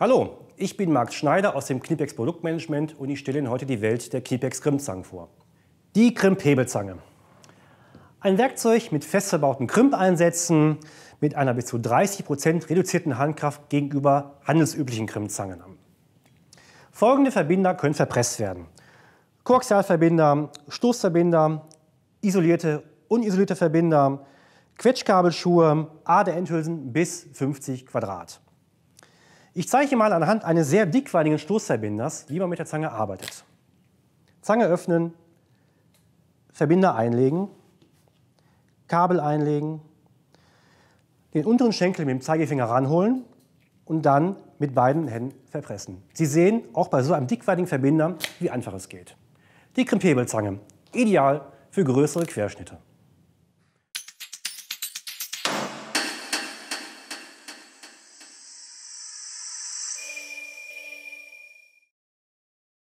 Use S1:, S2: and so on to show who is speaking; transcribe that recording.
S1: Hallo, ich bin Marc Schneider aus dem Knipex Produktmanagement und ich stelle Ihnen heute die Welt der Knipex Krimpzangen vor. Die Krimphebelzange. Ein Werkzeug mit fest verbauten Krimpeinsätzen mit einer bis zu 30% Prozent reduzierten Handkraft gegenüber handelsüblichen Krimpzangen. Folgende Verbinder können verpresst werden. Koaxialverbinder, Stoßverbinder, isolierte, unisolierte Verbinder, Quetschkabelschuhe, ADN-Hülsen bis 50 Quadrat. Ich zeige mal anhand eines sehr dickweiligen Stoßverbinders, wie man mit der Zange arbeitet. Zange öffnen, Verbinder einlegen, Kabel einlegen, den unteren Schenkel mit dem Zeigefinger ranholen und dann mit beiden Händen verpressen. Sie sehen, auch bei so einem dickweiligen Verbinder, wie einfach es geht. Die Krimpebelzange, ideal für größere Querschnitte.